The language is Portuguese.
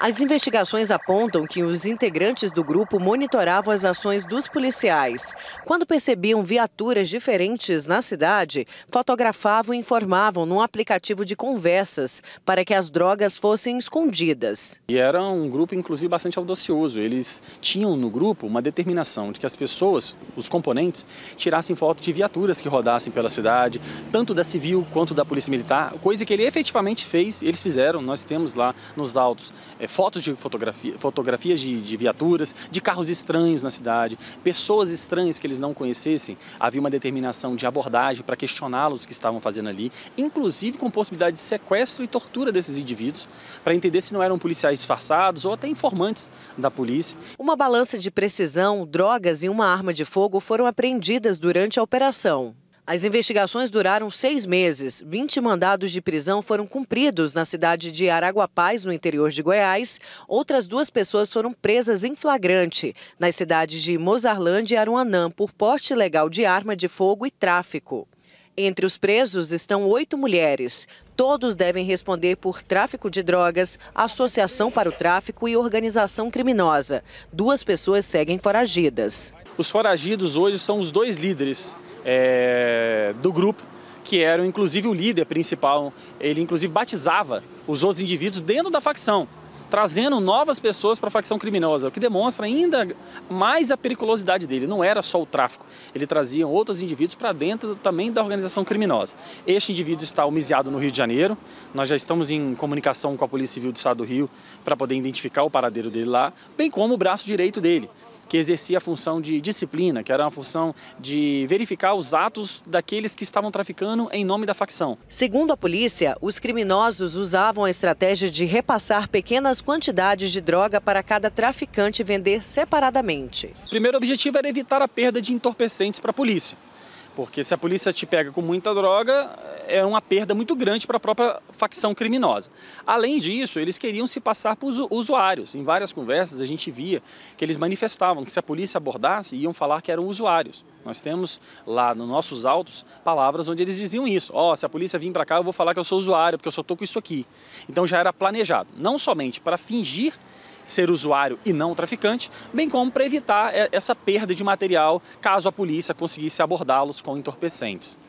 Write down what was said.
As investigações apontam que os integrantes do grupo monitoravam as ações dos policiais. Quando percebiam viaturas diferentes na cidade, fotografavam e informavam num aplicativo de conversas para que as drogas fossem escondidas. E era um grupo, inclusive, bastante audacioso. Eles tinham no grupo uma determinação de que as pessoas, os componentes, tirassem foto de viaturas que rodassem pela cidade, tanto da civil quanto da polícia militar, coisa que ele efetivamente fez, eles fizeram, nós temos lá nos autos. É, é, fotos de fotografia, fotografias de, de viaturas, de carros estranhos na cidade, pessoas estranhas que eles não conhecessem. Havia uma determinação de abordagem para questioná-los que estavam fazendo ali, inclusive com possibilidade de sequestro e tortura desses indivíduos, para entender se não eram policiais disfarçados ou até informantes da polícia. Uma balança de precisão, drogas e uma arma de fogo foram apreendidas durante a operação. As investigações duraram seis meses. 20 mandados de prisão foram cumpridos na cidade de Araguapaz, no interior de Goiás. Outras duas pessoas foram presas em flagrante nas cidades de Mozarlândia e Aruanã por porte ilegal de arma de fogo e tráfico. Entre os presos estão oito mulheres. Todos devem responder por tráfico de drogas, associação para o tráfico e organização criminosa. Duas pessoas seguem foragidas. Os foragidos hoje são os dois líderes é, do grupo, que era inclusive o líder principal. Ele inclusive batizava os outros indivíduos dentro da facção, trazendo novas pessoas para a facção criminosa, o que demonstra ainda mais a periculosidade dele. Não era só o tráfico, ele trazia outros indivíduos para dentro também da organização criminosa. Este indivíduo está homiziado no Rio de Janeiro, nós já estamos em comunicação com a Polícia Civil do Estado do Rio para poder identificar o paradeiro dele lá, bem como o braço direito dele, que exercia a função de disciplina, que era a função de verificar os atos daqueles que estavam traficando em nome da facção. Segundo a polícia, os criminosos usavam a estratégia de repassar pequenas quantidades de droga para cada traficante vender separadamente. O primeiro objetivo era evitar a perda de entorpecentes para a polícia. Porque se a polícia te pega com muita droga, é uma perda muito grande para a própria facção criminosa. Além disso, eles queriam se passar por usuários. Em várias conversas a gente via que eles manifestavam que se a polícia abordasse, iam falar que eram usuários. Nós temos lá nos nossos autos palavras onde eles diziam isso. Ó, oh, se a polícia vir para cá, eu vou falar que eu sou usuário, porque eu só estou com isso aqui. Então já era planejado, não somente para fingir ser usuário e não traficante, bem como para evitar é, essa perda de material caso a polícia conseguisse abordá-los com entorpecentes.